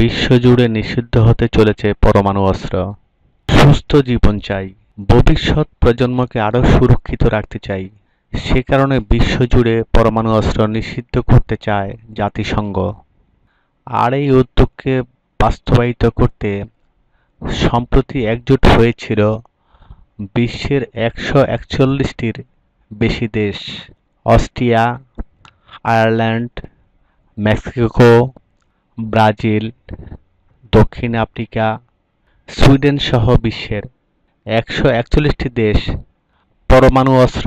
বিশ্বজুড়ে নিষিদ্ধ হতে চলেছে পরমাণু অস্ত্র সুস্থ জীবন চাই ভবিষ্যৎ প্রজন্মকে আরও সুরক্ষিত রাখতে চাই সে কারণে বিশ্বজুড়ে পরমাণু অস্ত্র নিষিদ্ধ করতে চায় জাতিসংঘ আর এই উদ্যোগকে বাস্তবায়িত করতে সম্প্রতি একজোট হয়েছিল বিশ্বের একশো একচল্লিশটির বেশি দেশ অস্ট্রিয়া আয়ারল্যান্ড মেক্সিকো ব্রাজিল দক্ষিণ আফ্রিকা সুইডেন সহ বিশ্বের একশো একচল্লিশটি দেশ পরমাণু অস্ত্র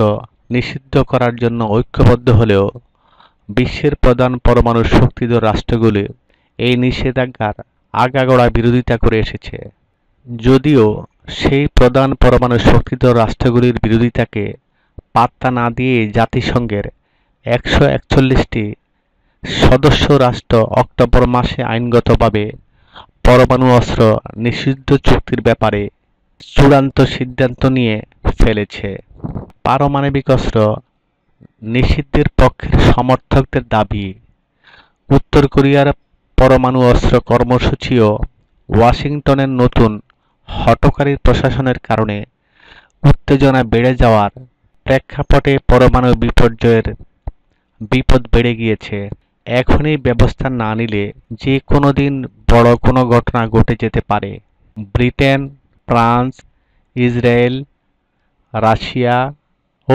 নিষিদ্ধ করার জন্য ঐক্যবদ্ধ হলেও বিশ্বের প্রধান পরমাণু শক্তিধর রাষ্ট্রগুলি এই নিষেধাজ্ঞার আগাগোড়া বিরোধিতা করে এসেছে যদিও সেই প্রধান পরমাণু শক্তিধর রাষ্ট্রগুলির বিরোধিতাকে পাত্তা না দিয়ে জাতিসংঘের একশো একচল্লিশটি সদস্য রাষ্ট্র অক্টোবর মাসে আইনগতভাবে পরমাণু অস্ত্র নিষিদ্ধ চুক্তির ব্যাপারে চূড়ান্ত সিদ্ধান্ত নিয়ে ফেলেছে পারমাণবিক অস্ত্র নিষিদ্ধের পক্ষের সমর্থকদের দাবি উত্তর কোরিয়ার পরমাণু অস্ত্র কর্মসূচিও ওয়াশিংটনের নতুন হটকারী প্রশাসনের কারণে উত্তেজনা বেড়ে যাওয়ার প্রেক্ষাপটে পরমাণু বিপর্যয়ের বিপদ বেড়ে গিয়েছে এখনই ব্যবস্থা না নিলে যে কোনো দিন বড় কোনো ঘটনা ঘটে যেতে পারে ব্রিটেন ফ্রান্স ইসরায়েল রাশিয়া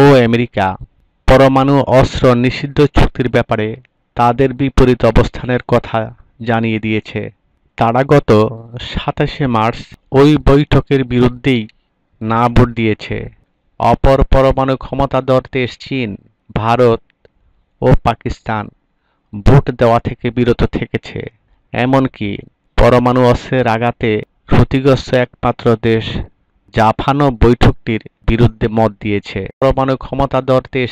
ও আমেরিকা পরমাণু অস্ত্র নিষিদ্ধ চুক্তির ব্যাপারে তাদের বিপরীত অবস্থানের কথা জানিয়ে দিয়েছে তারা গত সাতাশে মার্চ ওই বৈঠকের বিরুদ্ধেই না ভোট দিয়েছে অপর পরমাণু ক্ষমতাধর দেশ চীন ভারত ও পাকিস্তান ভোট দেওয়া থেকে বিরত থেকেছে এমনকি পরমাণু অস্ত্রের আঘাতে ক্ষতিগ্রস্ত একমাত্র দেশ জাপানও বৈঠকটির বিরুদ্ধে মত দিয়েছে পরমাণু ক্ষমতাধর দেশ